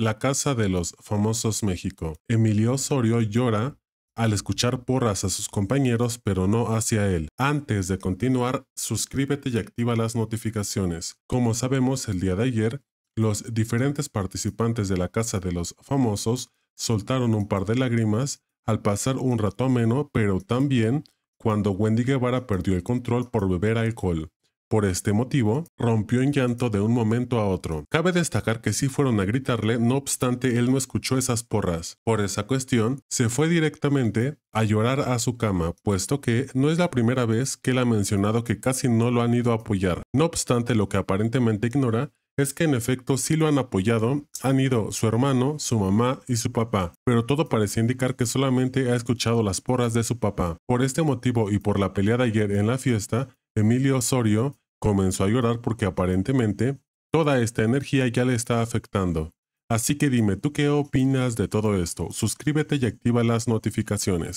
La Casa de los Famosos México. Emilio Osorio llora al escuchar porras a sus compañeros, pero no hacia él. Antes de continuar, suscríbete y activa las notificaciones. Como sabemos, el día de ayer, los diferentes participantes de la Casa de los Famosos soltaron un par de lágrimas al pasar un rato ameno, pero también cuando Wendy Guevara perdió el control por beber alcohol. Por este motivo, rompió en llanto de un momento a otro. Cabe destacar que sí fueron a gritarle, no obstante él no escuchó esas porras. Por esa cuestión, se fue directamente a llorar a su cama, puesto que no es la primera vez que él ha mencionado que casi no lo han ido a apoyar. No obstante lo que aparentemente ignora, es que en efecto sí lo han apoyado, han ido su hermano, su mamá y su papá, pero todo parece indicar que solamente ha escuchado las porras de su papá. Por este motivo y por la pelea de ayer en la fiesta, Emilio Osorio Comenzó a llorar porque aparentemente toda esta energía ya le está afectando. Así que dime tú qué opinas de todo esto, suscríbete y activa las notificaciones.